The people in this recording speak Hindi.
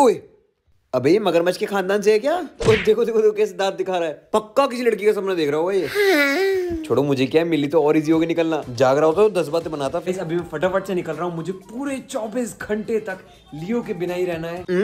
ओए अबे ये मगरमच्छ के खानदान से है क्या ओए देखो देखो देखो कैसे दांत दिखा रहा है पक्का किसी लड़की का सपना देख रहा होगा ये छोड़ो मुझे क्या मिली तो और इजी होगी निकलना जाग रहा होता तो दस बातें बनाता फिर अभी मैं फटाफट से निकल रहा हूँ मुझे पूरे चौबीस घंटे तक लियो के बिना ही रहना है